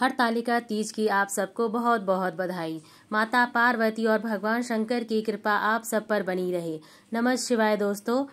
हरतालिका तीज की आप सबको बहुत बहुत बधाई माता पार्वती और भगवान शंकर की कृपा आप सब पर बनी रहे नमस् शिवाय दोस्तों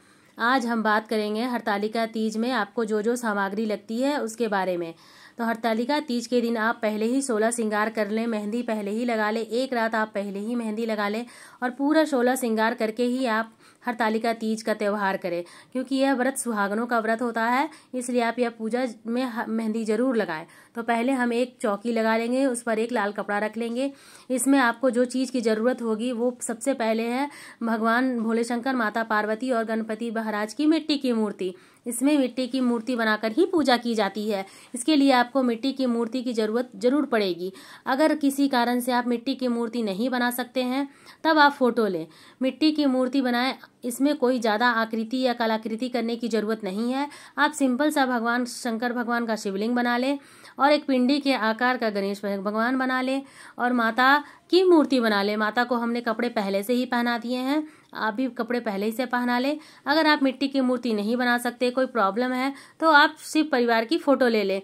आज हम बात करेंगे हरतालिका तीज में आपको जो जो सामग्री लगती है उसके बारे में तो हरतालिका तीज के दिन आप पहले ही सोलह श्रृंगार कर लें मेहंदी पहले ही लगा लें एक रात आप पहले ही मेहंदी लगा लें और पूरा सोलह श्रृंगार करके ही आप हरतालिका तीज का त्यौहार करें क्योंकि यह व्रत सुहागनों का व्रत होता है इसलिए आप यह पूजा में मेहंदी ज़रूर लगाएं तो पहले हम एक चौकी लगा लेंगे उस पर एक लाल कपड़ा रख लेंगे इसमें आपको जो चीज़ की ज़रूरत होगी वो सबसे पहले है भगवान भोले शंकर माता पार्वती और गणपति महाराज की मिट्टी की मूर्ति इसमें मिट्टी की मूर्ति बनाकर ही पूजा की जाती है इसके लिए आपको मिट्टी की मूर्ति की ज़रूरत ज़रूर पड़ेगी अगर किसी कारण से आप मिट्टी की मूर्ति नहीं बना सकते हैं तब आप फ़ोटो लें मिट्टी की मूर्ति बनाएं इसमें कोई ज़्यादा आकृति या कलाकृति करने की ज़रूरत नहीं है आप सिंपल सा भगवान शंकर भगवान का शिवलिंग बना लें और एक पिंडी के आकार का गणेश भगवान बना लें और माता की मूर्ति बना लें माता को हमने कपड़े पहले से ही पहना दिए हैं आप भी कपड़े पहले ही से पहना लें अगर आप मिट्टी की मूर्ति नहीं बना सकते कोई प्रॉब्लम है तो आप शिव परिवार की फ़ोटो ले लें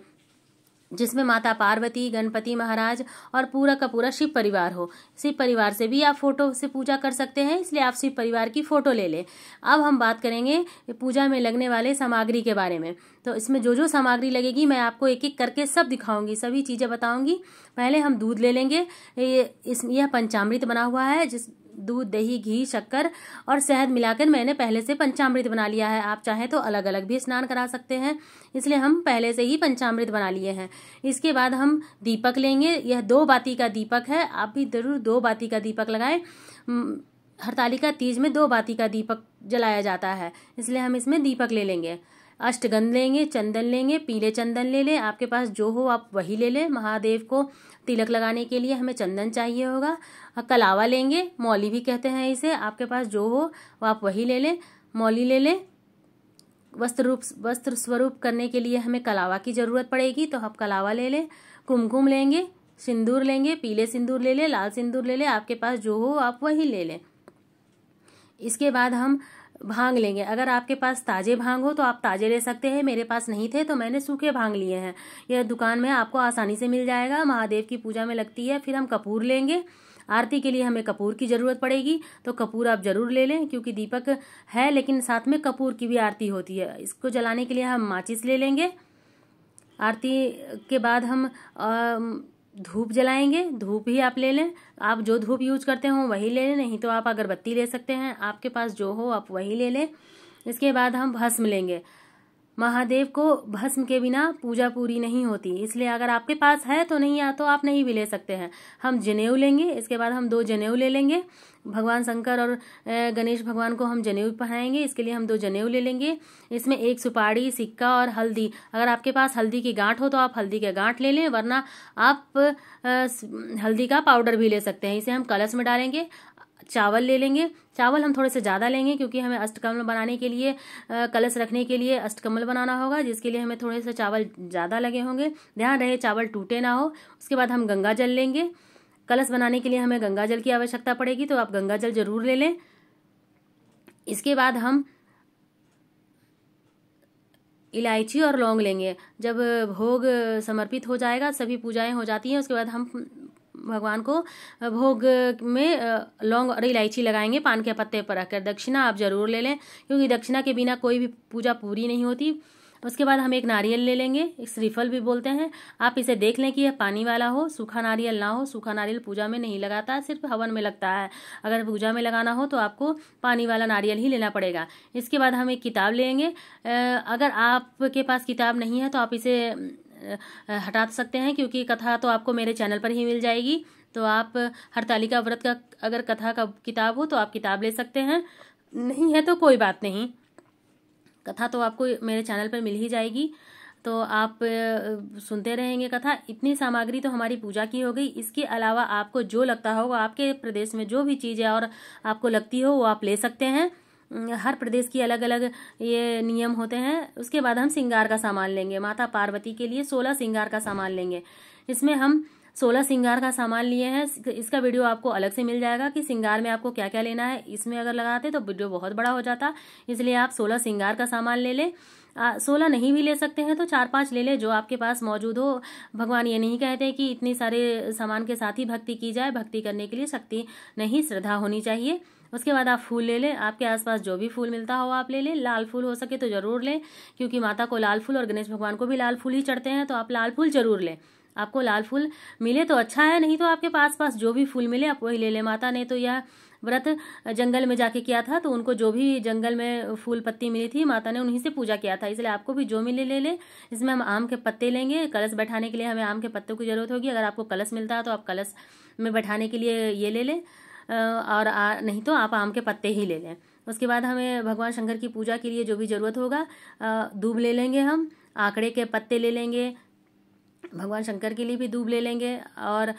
जिसमें माता पार्वती गणपति महाराज और पूरा का पूरा शिव परिवार हो शिव परिवार से भी आप फोटो से पूजा कर सकते हैं इसलिए आप शिव परिवार की फ़ोटो ले लें अब हम बात करेंगे पूजा में लगने वाले सामग्री के बारे में तो इसमें जो जो सामग्री लगेगी मैं आपको एक एक करके सब दिखाऊंगी सभी चीज़ें बताऊंगी पहले हम दूध ले लेंगे ये इस यह पंचामृत बना हुआ है जिस दूध दही घी शक्कर और शहद मिलाकर मैंने पहले से पंचामृत बना लिया है आप चाहें तो अलग अलग भी स्नान करा सकते हैं इसलिए हम पहले से ही पंचामृत बना लिए हैं इसके बाद हम दीपक लेंगे यह दो बाती का दीपक है आप भी ज़रूर दो बाती का दीपक लगाएं हरतालिका तीज में दो बाती का दीपक जलाया जाता है इसलिए हम इसमें दीपक ले लेंगे अष्टगन लेंगे चंदन लेंगे पीले चंदन ले लें आपके पास जो हो आप वही ले लें महादेव को तिलक लगाने के लिए हमें चंदन चाहिए होगा कलावा लेंगे मौली भी कहते हैं इसे आपके पास जो हो आप वही ले लें मौली ले लें वस्त्र रूप वस्त्र स्वरूप करने के लिए हमें कलावा की ज़रूरत पड़ेगी तो आप कलावा ले लें कुमकुम लेंगे सिंदूर लेंगे पीले सिंदूर ले लें लाल सिंदूर ले लें आपके पास जो हो आप वही ले लें इसके बाद हम भांग लेंगे अगर आपके पास ताज़े भांग हो तो आप ताज़े ले सकते हैं मेरे पास नहीं थे तो मैंने सूखे भांग लिए हैं यह दुकान में आपको आसानी से मिल जाएगा महादेव की पूजा में लगती है फिर हम कपूर लेंगे आरती के लिए हमें कपूर की ज़रूरत पड़ेगी तो कपूर आप ज़रूर ले लें क्योंकि दीपक है लेकिन साथ में कपूर की भी आरती होती है इसको जलाने के लिए हम माचिस ले लेंगे आरती के बाद हम धूप जलाएंगे धूप ही आप ले लें आप जो धूप यूज करते हो वही ले लें नहीं तो आप अगरबत्ती ले सकते हैं आपके पास जो हो आप वही ले लें इसके बाद हम भस्म लेंगे महादेव को भस्म के बिना पूजा पूरी नहीं होती इसलिए अगर आपके पास है तो नहीं या तो आप नहीं भी ले सकते हैं हम जनेऊ लेंगे इसके बाद हम दो जनेऊ ले लेंगे भगवान शंकर और गणेश भगवान को हम जनेऊ पहनाएंगे इसके लिए हम दो जनेऊ ले लेंगे इसमें एक सुपारी सिक्का और हल्दी अगर आपके पास हल्दी की गांठ हो तो आप हल्दी का गांठ ले लें वरना आप हल्दी का पाउडर भी ले सकते हैं इसे हम कलश में डालेंगे चावल ले लेंगे चावल हम थोड़े से ज़्यादा लेंगे क्योंकि हमें अष्टकमल बनाने के लिए कलश रखने के लिए अष्टकमल बनाना होगा जिसके लिए हमें थोड़े से चावल ज़्यादा लगे होंगे ध्यान रहे चावल टूटे ना हो उसके बाद हम गंगा जल लेंगे कलश बनाने के लिए हमें गंगा जल की आवश्यकता पड़ेगी तो आप गंगा जल जरूर ले लें इसके बाद हम इलायची और लौंग लेंगे जब भोग समर्पित हो जाएगा सभी पूजाएं हो जाती हैं उसके बाद हम भगवान को भोग में लौंग और इलायची लगाएंगे पान के पत्ते पर रखकर दक्षिणा आप ज़रूर ले लें क्योंकि दक्षिणा के बिना कोई भी पूजा पूरी नहीं होती उसके बाद हम एक नारियल ले लेंगे एक श्रीफल भी बोलते हैं आप इसे देख लें कि यह पानी वाला हो सूखा नारियल ना हो सूखा नारियल पूजा में नहीं लगाता सिर्फ हवन में लगता है अगर पूजा में लगाना हो तो आपको पानी वाला नारियल ही लेना पड़ेगा इसके बाद हम एक किताब लेंगे अगर आपके पास किताब नहीं है तो आप इसे हटा तो सकते हैं क्योंकि कथा तो आपको मेरे चैनल पर ही मिल जाएगी तो आप हरतालिका व्रत का अगर कथा का किताब हो तो आप किताब ले सकते हैं नहीं है तो कोई बात नहीं कथा तो आपको मेरे चैनल पर मिल ही जाएगी तो आप सुनते रहेंगे कथा इतनी सामग्री तो हमारी पूजा की हो गई इसके अलावा आपको जो लगता होगा आपके प्रदेश में जो भी चीज़ें और आपको लगती हो वो आप ले सकते हैं हर प्रदेश की अलग अलग ये नियम होते हैं उसके बाद हम सिंगार का सामान लेंगे माता पार्वती के लिए सोलह सिंगार का सामान लेंगे इसमें हम सोलह सिंगार का सामान लिए हैं इसका वीडियो आपको अलग से मिल जाएगा कि सिंगार में आपको क्या क्या लेना है इसमें अगर लगाते तो वीडियो बहुत बड़ा हो जाता इसलिए आप सोलह सिंगार का सामान ले लें सोलह नहीं भी ले सकते हैं तो चार पांच ले लें जो आपके पास मौजूद हो भगवान ये नहीं कहते कि इतने सारे सामान के साथ ही भक्ति की जाए भक्ति करने के लिए शक्ति नहीं श्रद्धा होनी चाहिए उसके बाद आप फूल ले लें आपके आसपास जो भी फूल मिलता हो आप ले लें लाल फूल हो सके तो ज़रूर लें क्योंकि माता को लाल फूल और गणेश भगवान को भी लाल फूल ही चढ़ते हैं तो आप लाल फूल ज़रूर लें आपको लाल फूल मिले तो अच्छा है नहीं तो आपके पास पास जो भी फूल मिले आप वही ले लें माता ने तो यह व्रत जंगल में जाके किया था तो उनको जो भी जंगल में फूल पत्ती मिली थी माता ने उन्हीं से पूजा किया था इसलिए आपको भी जो मिले ले लें इसमें हम आम के पत्ते लेंगे कलश बैठाने के लिए हमें आम के पत्तों की ज़रूरत होगी अगर आपको कलश मिलता है तो आप कलश में बैठाने के लिए ये ले लें और आ, नहीं तो आप आम के पत्ते ही ले लें उसके बाद हमें भगवान शंकर की पूजा के लिए जो भी ज़रूरत होगा दूब ले लेंगे हम आंकड़े के पत्ते ले लेंगे भगवान शंकर के लिए भी दूब ले लेंगे और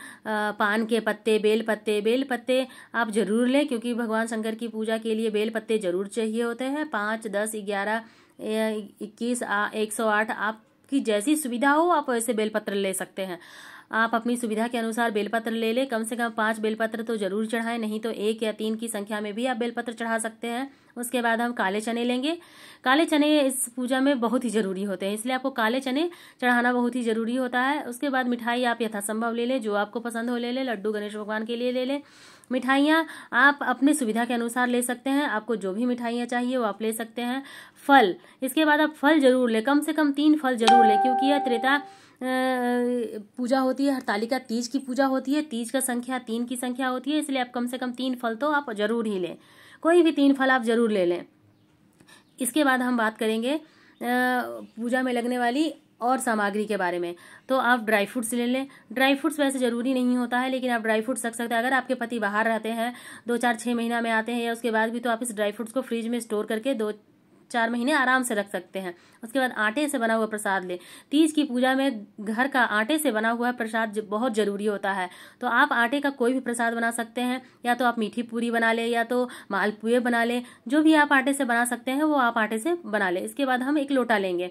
पान के पत्ते बेल पत्ते बेल पत्ते आप ज़रूर लें क्योंकि भगवान शंकर की पूजा के लिए बेल पत्ते ज़रूर चाहिए होते हैं पाँच दस ग्यारह इक्कीस एक सौ आठ आपकी जैसी सुविधा हो आप वैसे बेलपत्र ले सकते हैं आप अपनी सुविधा के अनुसार बेलपत्र ले लें कम से कम पाँच बेलपत्र तो जरूर चढ़ाएं नहीं तो एक या तीन की संख्या में भी आप बेलपत्र चढ़ा सकते हैं उसके बाद हम काले चने लेंगे काले चने इस पूजा में बहुत ही ज़रूरी होते हैं इसलिए आपको काले चने चढ़ाना बहुत ही ज़रूरी होता है उसके बाद मिठाई आप यथासंभव ले लें जो आपको पसंद हो ले लें लड्डू गणेश भगवान के लिए ले लें मिठाइयाँ आप अपने सुविधा के अनुसार ले सकते हैं आपको जो भी मिठाइयाँ चाहिए वो आप ले सकते हैं फल इसके बाद आप फल ज़रूर लें कम से कम तीन फल ज़रूर लें क्योंकि यह त्रेता पूजा होती है हरतालिका तीज की पूजा होती है तीज का संख्या तीन की संख्या होती है इसलिए आप कम से कम तीन फल तो आप जरूर ही लें कोई भी तीन फल आप जरूर ले लें इसके बाद हम बात करेंगे पूजा में लगने वाली और सामग्री के बारे में तो आप ड्राई फ्रूट्स ले लें ड्राई फ्रूट्स वैसे ज़रूरी नहीं होता है लेकिन आप ड्राई फ्रूट्स रख सकते हैं अगर आपके पति बाहर रहते हैं दो चार छः महीना में आते हैं या उसके बाद भी तो आप इस ड्राई फ्रूट्स को फ्रिज में स्टोर करके दो चार महीने आराम से रख सकते हैं उसके बाद आटे से बना हुआ प्रसाद लें तीज की पूजा में घर का आटे से बना हुआ प्रसाद बहुत ज़रूरी होता है तो आप आटे का कोई भी प्रसाद बना सकते हैं या तो आप मीठी पूरी बना लें या तो मालपुए बना लें जो भी आप आटे से बना सकते हैं वो आप आटे से बना लें इसके बाद हम एक लोटा लेंगे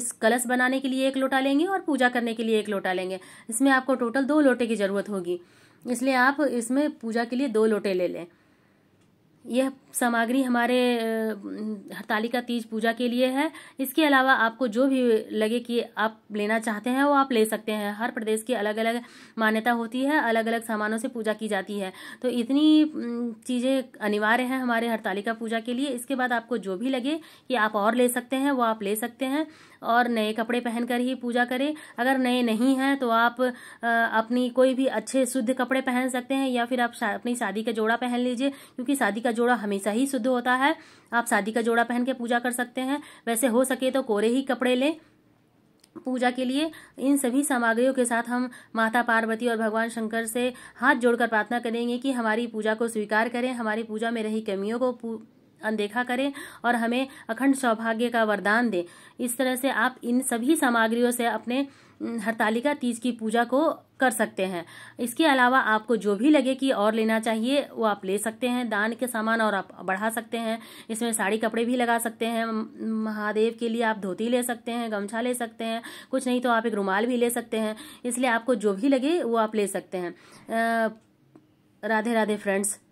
इस कलश बनाने के लिए एक लोटा लेंगे और पूजा करने के लिए एक लोटा लेंगे इसमें आपको टोटल दो लोटे की ज़रूरत होगी इसलिए आप इसमें पूजा के लिए दो लोटे ले लें यह सामग्री हमारे हड़तालिका तीज पूजा के लिए है इसके अलावा आपको जो भी लगे कि आप लेना चाहते हैं वो आप ले सकते हैं हर प्रदेश की अलग अलग मान्यता होती है अलग अलग सामानों से पूजा की जाती है तो इतनी चीज़ें अनिवार्य हैं हमारे हड़तालिका पूजा के लिए इसके बाद आपको जो भी लगे कि आप और ले सकते हैं वो आप ले सकते हैं और नए कपड़े पहनकर ही पूजा करें अगर नए नहीं हैं तो आप अपनी कोई भी अच्छे शुद्ध कपड़े पहन सकते हैं या फिर आप अपनी शादी का जोड़ा पहन लीजिए क्योंकि शादी का जोड़ा हमेशा ही शुद्ध होता है आप शादी का जोड़ा पहन के पूजा कर सकते हैं वैसे हो सके तो कोरे ही कपड़े लें पूजा के लिए इन सभी सामग्रियों के साथ हम माता पार्वती और भगवान शंकर से हाथ जोड़कर प्रार्थना करेंगे कि हमारी पूजा को स्वीकार करें हमारी पूजा में रही कमियों को अनदेखा करें और हमें अखंड सौभाग्य का वरदान दें इस तरह से आप इन सभी सामग्रियों से अपने हरतालिका तीज की पूजा को कर सकते हैं इसके अलावा आपको जो भी लगे कि और लेना चाहिए वो आप ले सकते हैं दान के सामान और आप बढ़ा सकते हैं इसमें साड़ी कपड़े भी लगा सकते हैं महादेव के लिए आप धोती ले सकते हैं गमछा ले सकते हैं कुछ नहीं तो आप एक रुमाल भी ले सकते हैं इसलिए आपको जो भी लगे वो आप ले सकते हैं राधे राधे फ्रेंड्स